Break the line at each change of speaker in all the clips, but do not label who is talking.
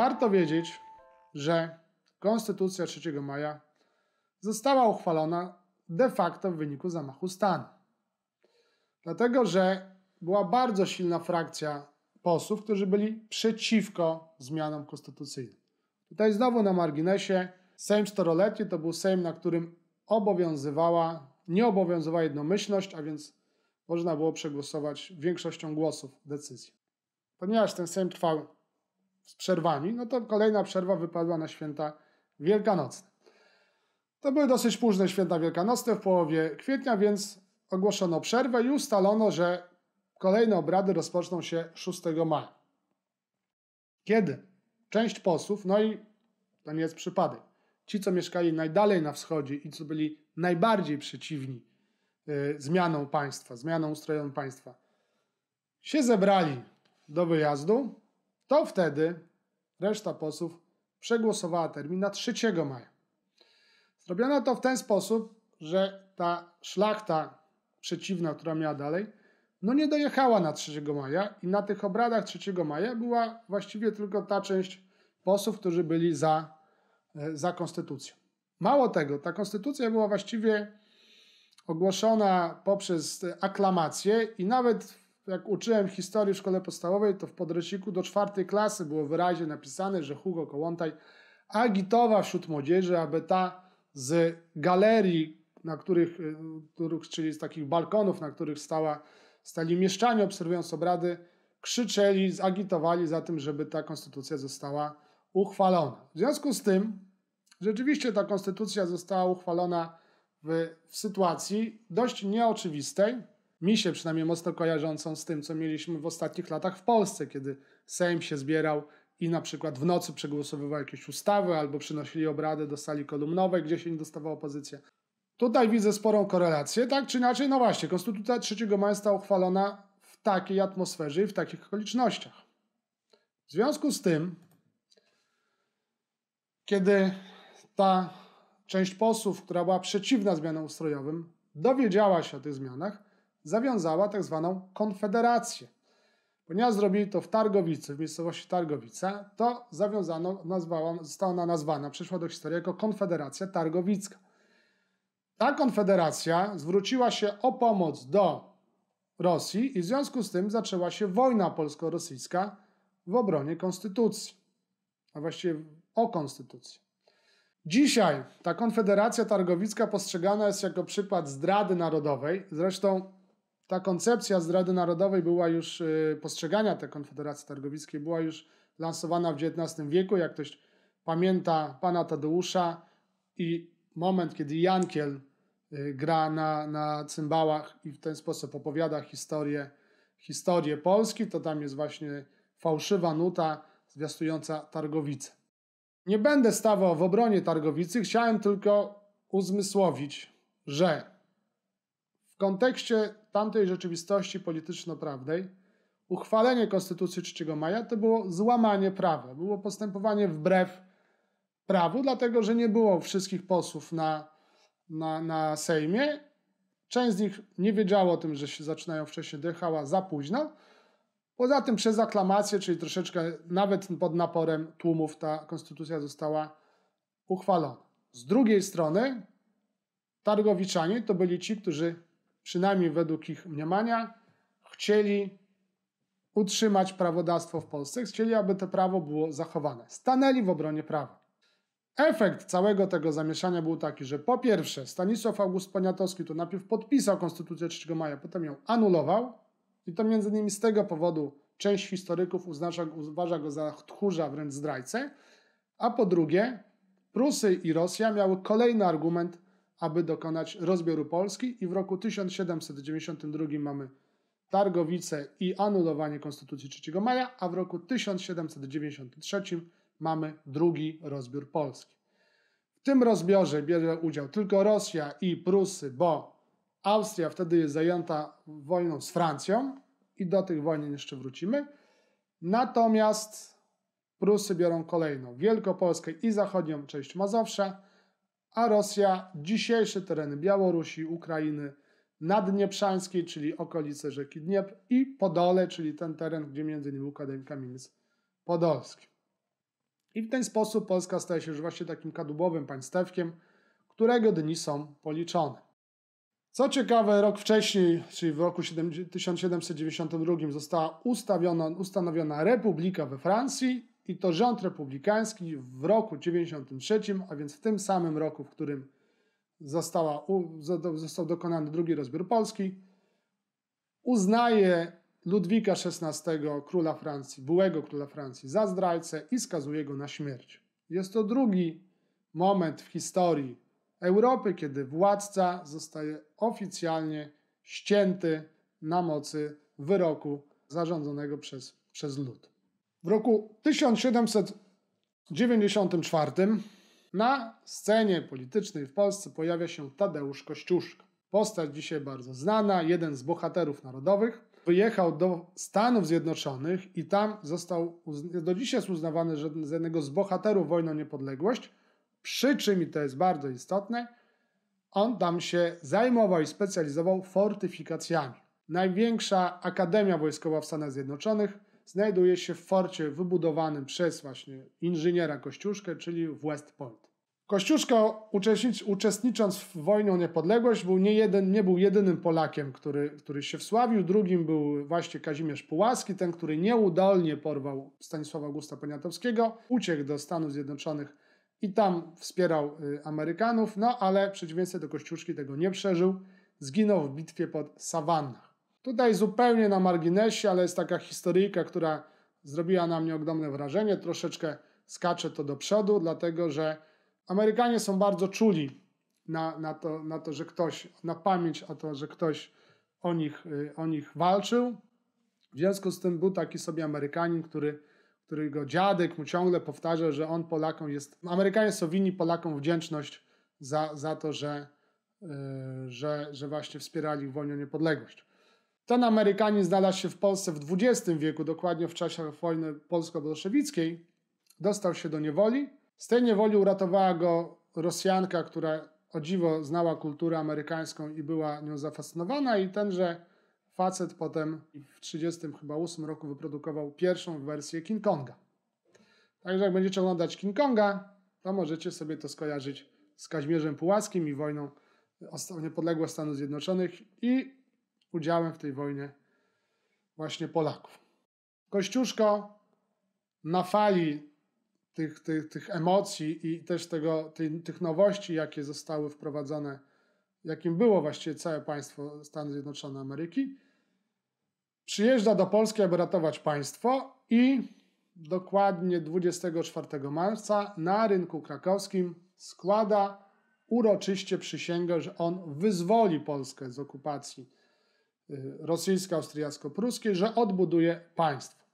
Warto wiedzieć, że Konstytucja 3 maja została uchwalona de facto w wyniku zamachu stanu. Dlatego, że była bardzo silna frakcja posłów, którzy byli przeciwko zmianom konstytucyjnym. Tutaj znowu na marginesie Sejm Czteroletni to był Sejm, na którym obowiązywała, nie obowiązywała jednomyślność, a więc można było przegłosować większością głosów decyzję. Ponieważ ten Sejm trwał z przerwami, no to kolejna przerwa wypadła na święta wielkanocne. To były dosyć późne święta wielkanocne w połowie kwietnia, więc ogłoszono przerwę i ustalono, że kolejne obrady rozpoczną się 6 maja. Kiedy? Część posłów, no i to nie jest przypadek, ci co mieszkali najdalej na wschodzie i co byli najbardziej przeciwni y, zmianą państwa, zmianą ustrojową państwa, się zebrali do wyjazdu to wtedy reszta posłów przegłosowała termin na 3 maja. Zrobiono to w ten sposób, że ta szlachta przeciwna, która miała dalej, no nie dojechała na 3 maja i na tych obradach 3 maja była właściwie tylko ta część posłów, którzy byli za, e, za konstytucją. Mało tego, ta konstytucja była właściwie ogłoszona poprzez aklamację i nawet jak uczyłem historii w szkole podstawowej, to w podręczniku do czwartej klasy było wyraźnie napisane, że Hugo Kołłątaj agitował wśród młodzieży, aby ta z galerii, na y, których, czyli z takich balkonów, na których stała, stali mieszczanie obserwując obrady, krzyczeli, zagitowali za tym, żeby ta konstytucja została uchwalona. W związku z tym, rzeczywiście ta konstytucja została uchwalona w, w sytuacji dość nieoczywistej, mi się przynajmniej mocno kojarzącą z tym, co mieliśmy w ostatnich latach w Polsce, kiedy Sejm się zbierał i na przykład w nocy przegłosowywał jakieś ustawy albo przynosili obrady do sali kolumnowej, gdzie się nie dostawała opozycja. Tutaj widzę sporą korelację, tak czy inaczej, no właśnie, Konstytucja 3 maja została uchwalona w takiej atmosferze i w takich okolicznościach. W związku z tym, kiedy ta część posłów, która była przeciwna zmianom ustrojowym, dowiedziała się o tych zmianach, zawiązała tak zwaną konfederację. Ponieważ zrobili to w Targowicy, w miejscowości Targowice, to zawiązano, nazwała, została ona nazwana, przyszła do historii jako Konfederacja Targowicka. Ta konfederacja zwróciła się o pomoc do Rosji i w związku z tym zaczęła się wojna polsko-rosyjska w obronie konstytucji, a właściwie o konstytucję. Dzisiaj ta konfederacja targowicka postrzegana jest jako przykład zdrady narodowej. Zresztą ta koncepcja zdrady narodowej była już, y, postrzegania tej Konfederacji Targowickiej była już lansowana w XIX wieku. Jak ktoś pamięta pana Tadeusza i moment, kiedy Jankiel y, gra na, na cymbałach i w ten sposób opowiada historię, historię Polski, to tam jest właśnie fałszywa nuta zwiastująca targowicę Nie będę stawał w obronie Targowicy, chciałem tylko uzmysłowić, że w kontekście tamtej rzeczywistości polityczno-prawnej uchwalenie Konstytucji 3 maja to było złamanie prawa, było postępowanie wbrew prawu, dlatego że nie było wszystkich posłów na, na, na Sejmie. Część z nich nie wiedziało o tym, że się zaczynają wcześniej dechała za późno. Poza tym przez aklamację, czyli troszeczkę nawet pod naporem tłumów ta konstytucja została uchwalona. Z drugiej strony targowiczanie to byli ci, którzy przynajmniej według ich mniemania, chcieli utrzymać prawodawstwo w Polsce, chcieli, aby to prawo było zachowane. Stanęli w obronie prawa. Efekt całego tego zamieszania był taki, że po pierwsze Stanisław August Poniatowski to najpierw podpisał Konstytucję 3 maja, potem ją anulował i to między innymi z tego powodu część historyków uznaża, uważa go za tchórza, wręcz zdrajcę, a po drugie Prusy i Rosja miały kolejny argument aby dokonać rozbioru Polski i w roku 1792 mamy Targowice i anulowanie Konstytucji 3 maja, a w roku 1793 mamy drugi rozbiór Polski. W tym rozbiorze bierze udział tylko Rosja i Prusy, bo Austria wtedy jest zajęta wojną z Francją i do tych wojen jeszcze wrócimy. Natomiast Prusy biorą kolejną Wielkopolskę i zachodnią część Mazowsza a Rosja dzisiejsze tereny Białorusi, Ukrainy, Naddnieprzańskiej, czyli okolice rzeki Dniepr i Podole, czyli ten teren, gdzie m.in. układem kamienic podolski. I w ten sposób Polska staje się już właśnie takim kadłubowym państewkiem, którego dni są policzone. Co ciekawe, rok wcześniej, czyli w roku 1792, została ustawiona, ustanowiona republika we Francji i to rząd republikański w roku 93, a więc w tym samym roku, w którym została, został dokonany drugi rozbiór Polski, uznaje Ludwika XVI, króla Francji, byłego króla Francji, za zdrajcę i skazuje go na śmierć. Jest to drugi moment w historii Europy, kiedy władca zostaje oficjalnie ścięty na mocy wyroku zarządzonego przez, przez lud. W roku 1794 na scenie politycznej w Polsce pojawia się Tadeusz Kościuszko. Postać dzisiaj bardzo znana, jeden z bohaterów narodowych. Wyjechał do Stanów Zjednoczonych i tam został, do dzisiaj jest uznawany za jednego z bohaterów wojny o niepodległość. Przy czym, i to jest bardzo istotne, on tam się zajmował i specjalizował fortyfikacjami. Największa akademia wojskowa w Stanach Zjednoczonych znajduje się w forcie wybudowanym przez właśnie inżyniera Kościuszkę, czyli w West Point. Kościuszka uczestnicząc w wojnie o niepodległość był nie, jeden, nie był jedynym Polakiem, który, który się wsławił. Drugim był właśnie Kazimierz Pułaski, ten, który nieudolnie porwał Stanisława Augusta Poniatowskiego, uciekł do Stanów Zjednoczonych i tam wspierał y, Amerykanów, no ale w przeciwieństwie do Kościuszki tego nie przeżył. Zginął w bitwie pod Sawannach. Tutaj zupełnie na marginesie, ale jest taka historyjka, która zrobiła na mnie ogromne wrażenie. Troszeczkę skaczę to do przodu, dlatego że Amerykanie są bardzo czuli na, na, to, na to, że ktoś, na pamięć o to, że ktoś o nich, y, o nich walczył. W związku z tym był taki sobie Amerykanin, który, jego dziadek mu ciągle powtarzał, że on Polakom jest. Amerykanie są winni Polakom wdzięczność za, za to, że, yy, że, że właśnie wspierali ich wolną niepodległość. Ten Amerykanin znalazł się w Polsce w XX wieku, dokładnie w czasie wojny polsko-bolszewickiej. Dostał się do niewoli. Z tej niewoli uratowała go Rosjanka, która o dziwo znała kulturę amerykańską i była nią zafascynowana i tenże facet potem w 1938 roku wyprodukował pierwszą wersję King Konga. Także jak będziecie oglądać King Konga, to możecie sobie to skojarzyć z Kaźmierzem Pułaskim i wojną o niepodległość Stanów Zjednoczonych i udziałem w tej wojnie właśnie Polaków. Kościuszko na fali tych, tych, tych emocji i też tego, tej, tych nowości, jakie zostały wprowadzone, jakim było właściwie całe państwo Stanów Zjednoczonych Ameryki, przyjeżdża do Polski, aby ratować państwo i dokładnie 24 marca na rynku krakowskim składa uroczyście przysięgę, że on wyzwoli Polskę z okupacji Y, rosyjsko austriacko pruskie że odbuduje państwo.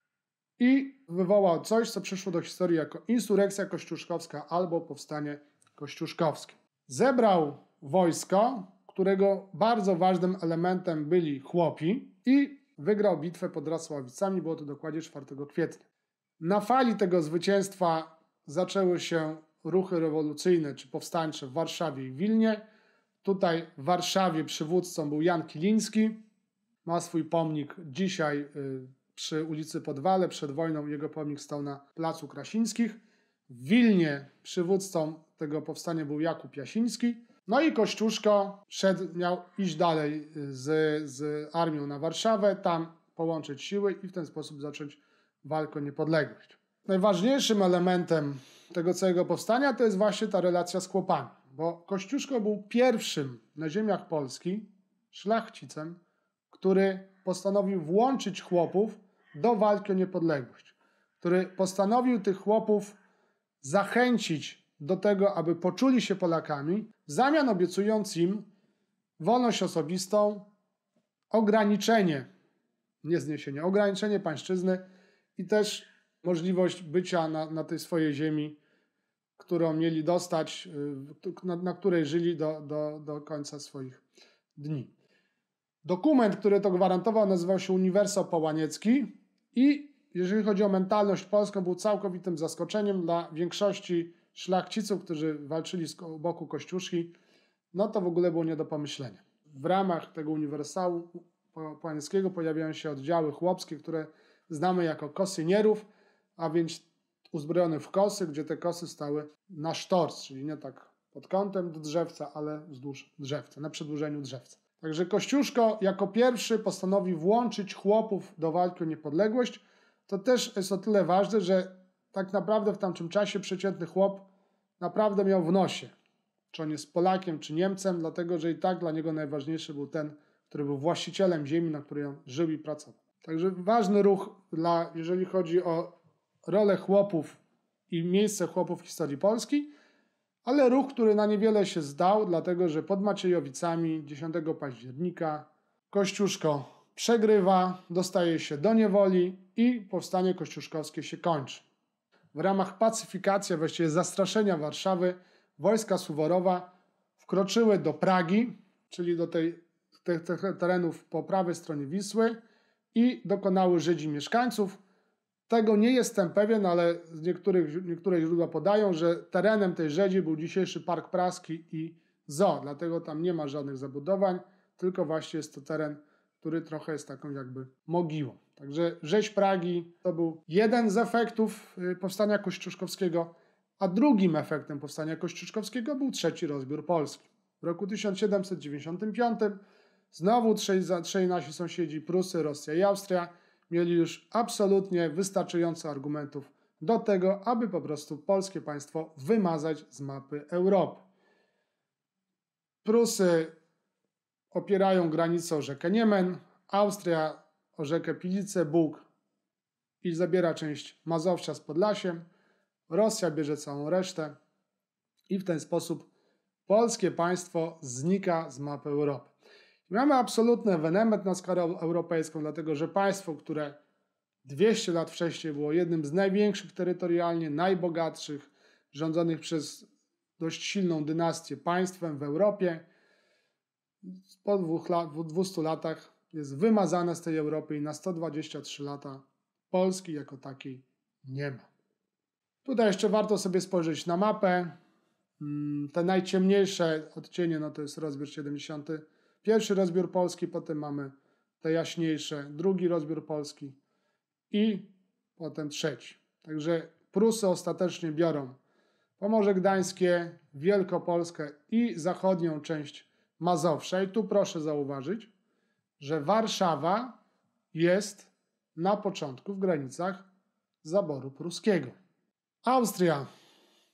I wywołał coś, co przyszło do historii jako insurekcja kościuszkowska albo powstanie kościuszkowskie. Zebrał wojsko, którego bardzo ważnym elementem byli chłopi i wygrał bitwę pod Racławicami, było to dokładnie 4 kwietnia. Na fali tego zwycięstwa zaczęły się ruchy rewolucyjne czy powstańcze w Warszawie i Wilnie. Tutaj w Warszawie przywódcą był Jan Kiliński, ma swój pomnik dzisiaj y, przy ulicy Podwale. Przed wojną jego pomnik stał na Placu Krasińskich. W Wilnie przywódcą tego powstania był Jakub Jasiński. No i Kościuszko szedł, miał iść dalej y, z, z armią na Warszawę, tam połączyć siły i w ten sposób zacząć walkę o niepodległość. Najważniejszym elementem tego całego powstania to jest właśnie ta relacja z chłopami, bo Kościuszko był pierwszym na ziemiach Polski szlachcicem, który postanowił włączyć chłopów do walki o niepodległość, który postanowił tych chłopów zachęcić do tego, aby poczuli się Polakami, w zamian obiecując im wolność osobistą, ograniczenie, nie zniesienie, ograniczenie pańszczyzny i też możliwość bycia na, na tej swojej ziemi, którą mieli dostać, y, na, na której żyli do, do, do końca swoich dni. Dokument, który to gwarantował, nazywał się Uniwersał Połaniecki i jeżeli chodzi o mentalność polską, był całkowitym zaskoczeniem dla większości szlachciców, którzy walczyli z boku Kościuszki. No to w ogóle było nie do pomyślenia. W ramach tego uniwersału Połanieckiego pojawiają się oddziały chłopskie, które znamy jako kosynierów, a więc uzbrojone w kosy, gdzie te kosy stały na sztors, czyli nie tak pod kątem do drzewca, ale wzdłuż drzewca, na przedłużeniu drzewca. Także Kościuszko jako pierwszy postanowi włączyć chłopów do walki o niepodległość. To też jest o tyle ważne, że tak naprawdę w tamtym czasie przeciętny chłop naprawdę miał w nosie, czy on jest Polakiem, czy Niemcem, dlatego że i tak dla niego najważniejszy był ten, który był właścicielem ziemi, na której on żył i pracował. Także ważny ruch, dla, jeżeli chodzi o rolę chłopów i miejsce chłopów w historii Polski ale ruch, który na niewiele się zdał, dlatego że pod Maciejowicami 10 października Kościuszko przegrywa, dostaje się do niewoli i powstanie kościuszkowskie się kończy. W ramach pacyfikacji, właściwie zastraszenia Warszawy, wojska Suworowa wkroczyły do Pragi, czyli do tej, tych, tych terenów po prawej stronie Wisły i dokonały Żydzi mieszkańców, tego nie jestem pewien, ale niektórych, niektóre źródła podają, że terenem tej rzezi był dzisiejszy Park Praski i Zoo, dlatego tam nie ma żadnych zabudowań, tylko właśnie jest to teren, który trochę jest taką jakby mogiłą. Także rzeź Pragi to był jeden z efektów y, powstania kościuszkowskiego, a drugim efektem powstania kościuszkowskiego był trzeci rozbiór Polski. W roku 1795 znowu trzej, trzej nasi sąsiedzi Prusy, Rosja i Austria – mieli już absolutnie wystarczająco argumentów do tego, aby po prostu polskie państwo wymazać z mapy Europy. Prusy opierają granicę o rzekę Niemen, Austria o rzekę Pilice, Bóg i zabiera część Mazowsza z Podlasiem, Rosja bierze całą resztę i w ten sposób polskie państwo znika z mapy Europy. Mamy absolutny ewenement na skalę europejską, dlatego że państwo, które 200 lat wcześniej było jednym z największych terytorialnie, najbogatszych, rządzonych przez dość silną dynastię państwem w Europie, po 200 latach jest wymazane z tej Europy i na 123 lata Polski jako takiej nie ma. Tutaj jeszcze warto sobie spojrzeć na mapę. Mm, te najciemniejsze odcienie no to jest rozbierz 70 Pierwszy rozbiór Polski, potem mamy te jaśniejsze, drugi rozbiór Polski i potem trzeci. Także Prusy ostatecznie biorą Pomorze Gdańskie, Wielkopolskę i zachodnią część Mazowsza. I tu proszę zauważyć, że Warszawa jest na początku w granicach zaboru pruskiego. Austria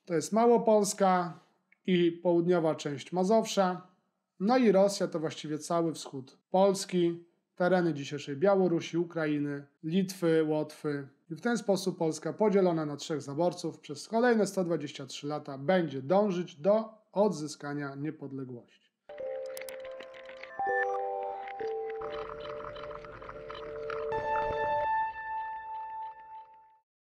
to jest Małopolska i południowa część Mazowsza. No i Rosja to właściwie cały wschód Polski, tereny dzisiejszej Białorusi, Ukrainy, Litwy, Łotwy. I w ten sposób Polska podzielona na trzech zaborców przez kolejne 123 lata będzie dążyć do odzyskania niepodległości.